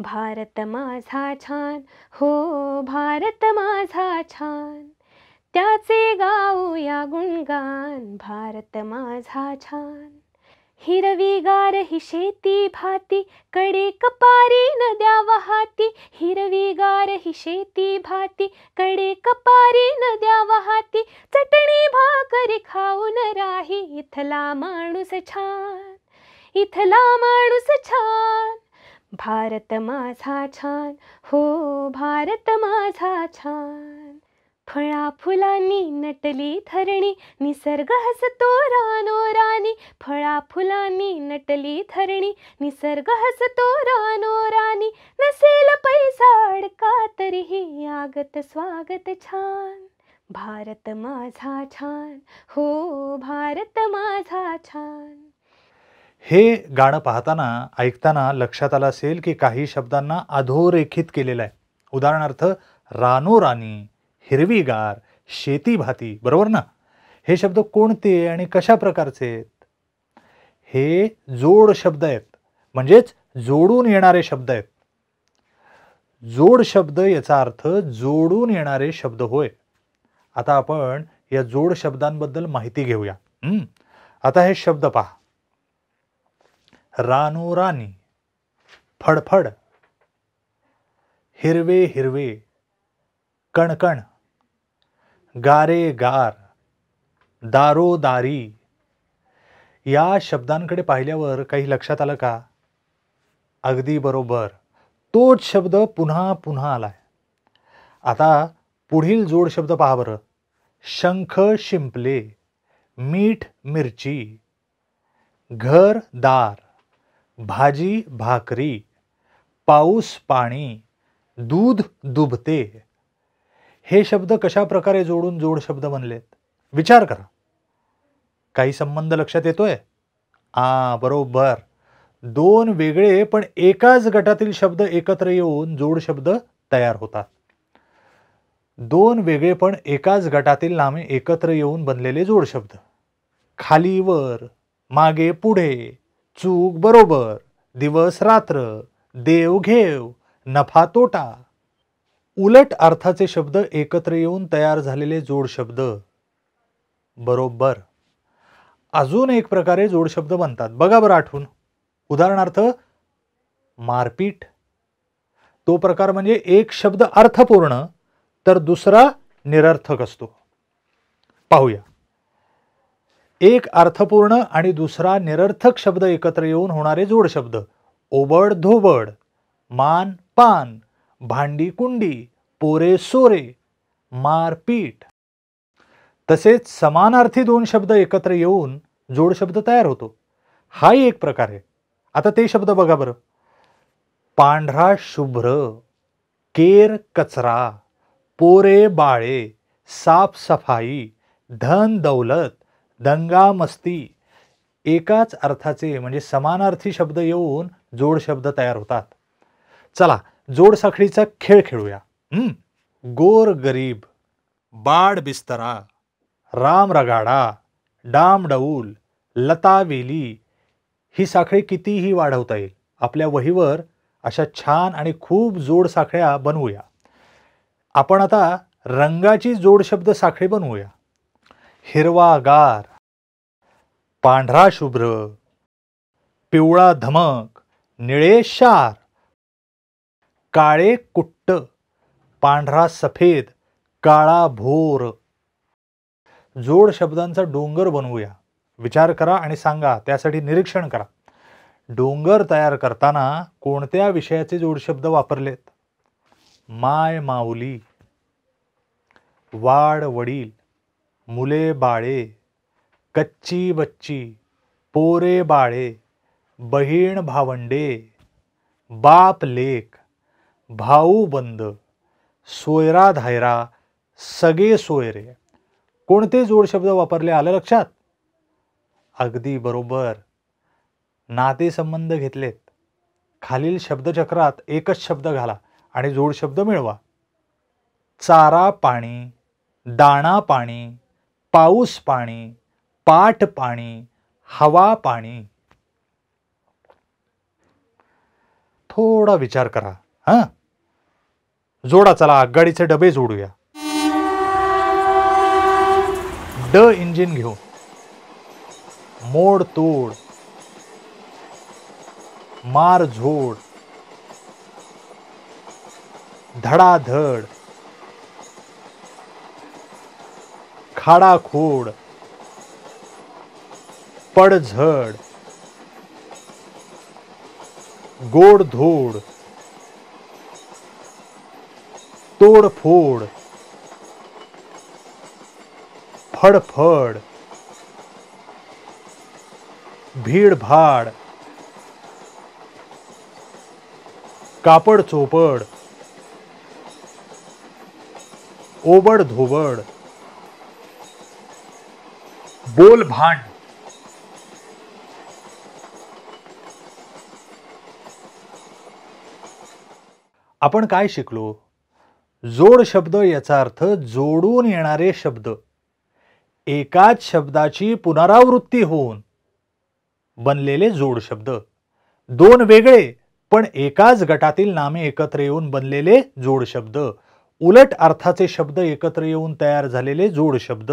भारत माझा छान हो भारत माझा छान त्याचे गाऊया गुणगान भारत माझा छान हिरवीगार ही शेती भाती कडे कपारी नद्या वाहती हिरवीगार ही शेती भाती कडे कपारी नद्या वाहती चटणी भाकरी खाऊन राही इथला माणूस छान इथला माणूस छान भारत माझा छान हो भारत माझा छान फळा फुलांनी नटली धरणी निसर्ग हसतो रानो राणी फळा फुलांनी नटली धरणी निसर्ग हसतो रानो राणी नसेल पैसा अडका तरीही आगत स्वागत छान भारत माझा छान हो भारत माझा छान हे गाणं पाहताना ऐकताना लक्षात आलं असेल की काही शब्दांना अधोरेखित केलेलं आहे उदाहरणार्थ रानो राणी हिरवीगार भाती बरोबर ना हे शब्द कोणते आणि कशा प्रकारचे आहेत हे जोड शब्द आहेत म्हणजेच जोडून येणारे शब्द आहेत जोड शब्द याचा अर्थ जोडून येणारे शब्द होय आता आपण या जोड शब्दांबद्दल माहिती घेऊया आता हे शब्द पहा रानो रानी फडफड हिरवे हिरवे कणकण गारे गार दारोदारी या शब्दांकडे पाहिल्यावर काही लक्षात आलं का अगदी बरोबर तोच शब्द पुन्हा पुन्हा आलाय आता पुढील जोड शब्द पहा बरं शंख शिंपले मीठ मिरची घर दार भाजी भाकरी पाऊस पाणी दूध दुभते हे शब्द कशा प्रकारे जोडून जोड शब्द बनलेत विचार करा काही संबंध लक्षात येतोय आ बरोबर दोन वेगळे पण एकाच गटातील शब्द एकत्र येऊन जोड शब्द तयार होतात दोन वेगळे पण एकाच गटातील नामे एकत्र येऊन बनलेले जोड शब्द वर मागे पुढे चूक बरोबर दिवस रात्र देवघेव नफा तोटा उलट अर्थाचे शब्द एकत्र येऊन तयार झालेले जोडशब्द बरोबर अजून एक प्रकारे जोडशब्द बनतात बघा बरं आठवून उदाहरणार्थ मारपीट तो प्रकार म्हणजे एक शब्द अर्थपूर्ण तर दुसरा निरर्थक असतो पाहूया एक अर्थपूर्ण आणि दुसरा निरर्थक शब्द एकत्र येऊन होणारे जोडशब्द ओबड धोबड मान पान भांडी कुंडी पोरे सोरे मारपीट तसेच समानार्थी दोन शब्द एकत्र येऊन जोडशब्द तयार होतो हाही एक प्रकार आहे आता ते शब्द बघा बरं पांढरा शुभ्र केर कचरा पोरे बाळे साफसफाई धन दौलत दंगा मस्ती एकाच अर्थाचे म्हणजे समानार्थी शब्द येऊन जोड शब्द तयार होतात चला जोड साखळीचा खेळ खेळूया गोर गरीब बाड बिस्तरा राम रगाडा डामडौल वेली ही साखळी कितीही वाढवता येईल आपल्या वहीवर अशा छान आणि खूप जोड साखळ्या बनवूया आपण आता रंगाची जोड शब्द साखळी बनवूया हिरवागार पांढरा शुभ्र पिवळा धमक निळे शार काळे कुट्ट पांढरा सफेद काळा भोर जोड शब्दांचा डोंगर बनवूया विचार करा आणि सांगा त्यासाठी निरीक्षण करा डोंगर तयार करताना कोणत्या विषयाचे जोडशब्द वापरलेत माय माऊली वाड वडील मुले बाळे कच्ची बच्ची पोरे बाळे बहीण भावंडे बाप लेख भाऊ बंद सोयरा धायरा सगळे सोयरे कोणते जोड शब्द वापरले आलं लक्षात अगदी बरोबर नाते नातेसंबंध घेतलेत खालील शब्दचक्रात एकच शब्द घाला आणि जोड शब्द मिळवा चारा पाणी दाणा पाणी पाऊस पाणी पाठ पाणी हवा पाणी थोडा विचार करा हां जोडा चला गाडीचे डबे जोडूया ड इंजिन घेऊ मोड तोड मार झोड धडाधड खाडाखोड पडझड गोडधोड तोडफोड फडफड भीडभाड कापडचोपड, चोपड ओबड धोबड बोल भांड आपण काय शिकलो जोड शब्द याचा अर्थ जोडून येणारे शब्द एकाच शब्दाची पुनरावृत्ती होऊन बनलेले जोड शब्द दोन वेगळे पण एकाच गटातील नामे एकत्र येऊन बनलेले जोड शब्द उलट अर्थाचे शब्द एकत्र येऊन तयार झालेले जोड शब्द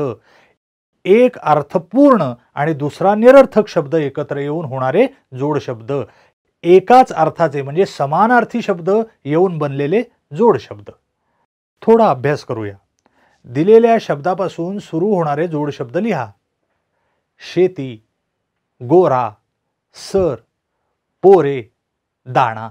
एक अर्थपूर्ण आणि दुसरा निरर्थक शब्द एकत्र येऊन होणारे शब्द, एकाच अर्थाचे म्हणजे समानार्थी शब्द येऊन बनलेले जोड शब्द, थोडा अभ्यास करूया दिलेल्या शब्दापासून सुरू होणारे जोडशब्द लिहा शेती गोरा सर पोरे दाणा